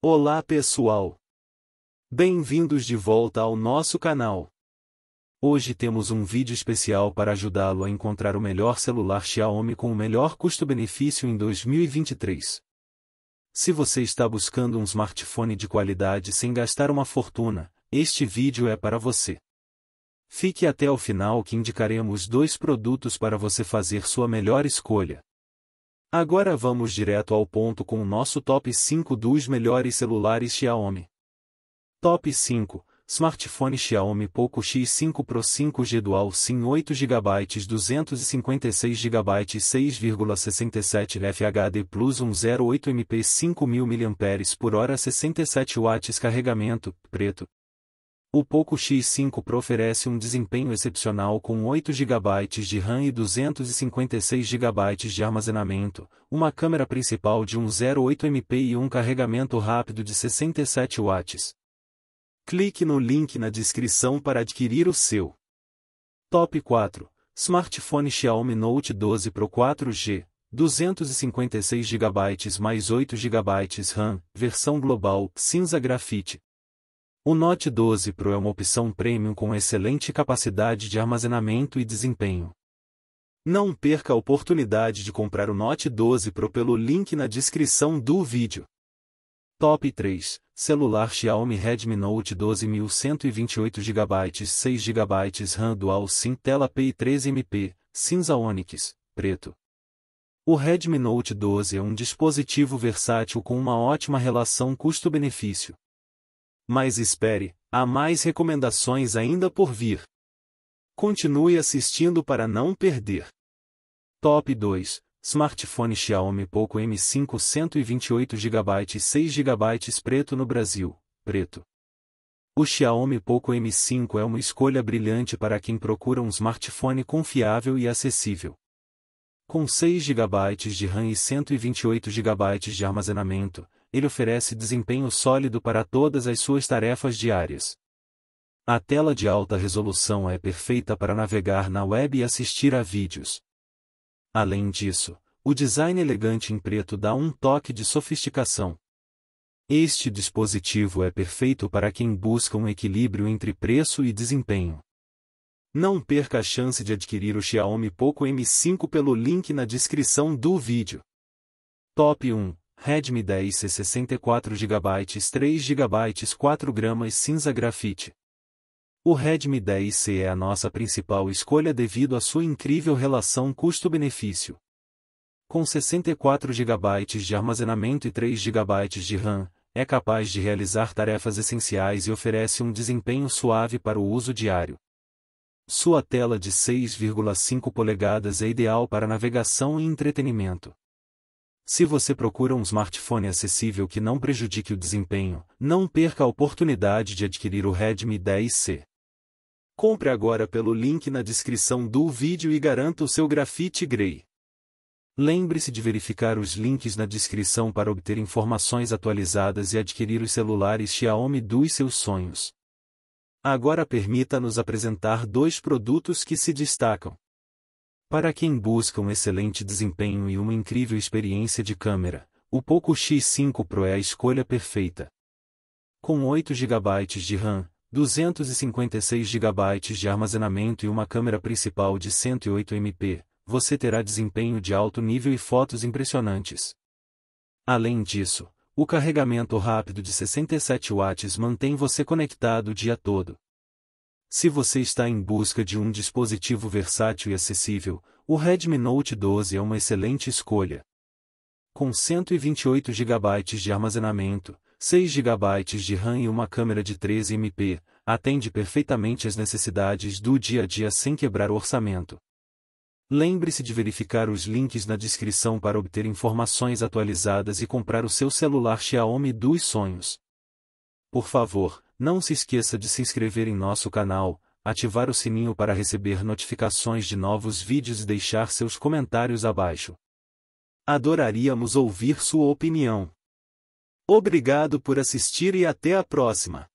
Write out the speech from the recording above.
Olá pessoal! Bem-vindos de volta ao nosso canal. Hoje temos um vídeo especial para ajudá-lo a encontrar o melhor celular Xiaomi com o melhor custo-benefício em 2023. Se você está buscando um smartphone de qualidade sem gastar uma fortuna, este vídeo é para você. Fique até o final que indicaremos dois produtos para você fazer sua melhor escolha. Agora vamos direto ao ponto com o nosso top 5 dos melhores celulares Xiaomi. Top 5 Smartphone Xiaomi Poco X5 Pro 5G Dual SIM 8 GB 256 GB 6,67 FHD Plus 108 MP 5000 mAh 67 watts carregamento, preto, o Poco X5 Pro oferece um desempenho excepcional com 8 GB de RAM e 256 GB de armazenamento, uma câmera principal de 1.08MP e um carregamento rápido de 67 watts. Clique no link na descrição para adquirir o seu. Top 4 Smartphone Xiaomi Note 12 Pro 4G, 256 GB mais 8 GB RAM, versão global, cinza grafite. O Note 12 Pro é uma opção premium com excelente capacidade de armazenamento e desempenho. Não perca a oportunidade de comprar o Note 12 Pro pelo link na descrição do vídeo. Top 3 Celular Xiaomi Redmi Note 12 1128 GB 6 GB RAM Dual SIM Tela P3MP, cinza Onyx, preto. O Redmi Note 12 é um dispositivo versátil com uma ótima relação custo-benefício. Mas espere, há mais recomendações ainda por vir. Continue assistindo para não perder. Top 2 Smartphone Xiaomi Poco M5 128 GB e 6 GB preto no Brasil, preto. O Xiaomi Poco M5 é uma escolha brilhante para quem procura um smartphone confiável e acessível. Com 6 GB de RAM e 128 GB de armazenamento, ele oferece desempenho sólido para todas as suas tarefas diárias. A tela de alta resolução é perfeita para navegar na web e assistir a vídeos. Além disso, o design elegante em preto dá um toque de sofisticação. Este dispositivo é perfeito para quem busca um equilíbrio entre preço e desempenho. Não perca a chance de adquirir o Xiaomi Poco M5 pelo link na descrição do vídeo. Top 1 Redmi 10C 64 GB 3 GB 4 gramas cinza grafite. O Redmi 10C é a nossa principal escolha devido à sua incrível relação custo-benefício. Com 64 GB de armazenamento e 3 GB de RAM, é capaz de realizar tarefas essenciais e oferece um desempenho suave para o uso diário. Sua tela de 6,5 polegadas é ideal para navegação e entretenimento. Se você procura um smartphone acessível que não prejudique o desempenho, não perca a oportunidade de adquirir o Redmi 10C. Compre agora pelo link na descrição do vídeo e garanta o seu grafite Grey. Lembre-se de verificar os links na descrição para obter informações atualizadas e adquirir os celulares Xiaomi dos seus sonhos. Agora permita-nos apresentar dois produtos que se destacam. Para quem busca um excelente desempenho e uma incrível experiência de câmera, o Poco X5 Pro é a escolha perfeita. Com 8 GB de RAM, 256 GB de armazenamento e uma câmera principal de 108 MP, você terá desempenho de alto nível e fotos impressionantes. Além disso, o carregamento rápido de 67 watts mantém você conectado o dia todo. Se você está em busca de um dispositivo versátil e acessível, o Redmi Note 12 é uma excelente escolha. Com 128 GB de armazenamento, 6 GB de RAM e uma câmera de 13 MP, atende perfeitamente às necessidades do dia a dia sem quebrar o orçamento. Lembre-se de verificar os links na descrição para obter informações atualizadas e comprar o seu celular Xiaomi dos sonhos. Por favor, não se esqueça de se inscrever em nosso canal, ativar o sininho para receber notificações de novos vídeos e deixar seus comentários abaixo. Adoraríamos ouvir sua opinião. Obrigado por assistir e até a próxima!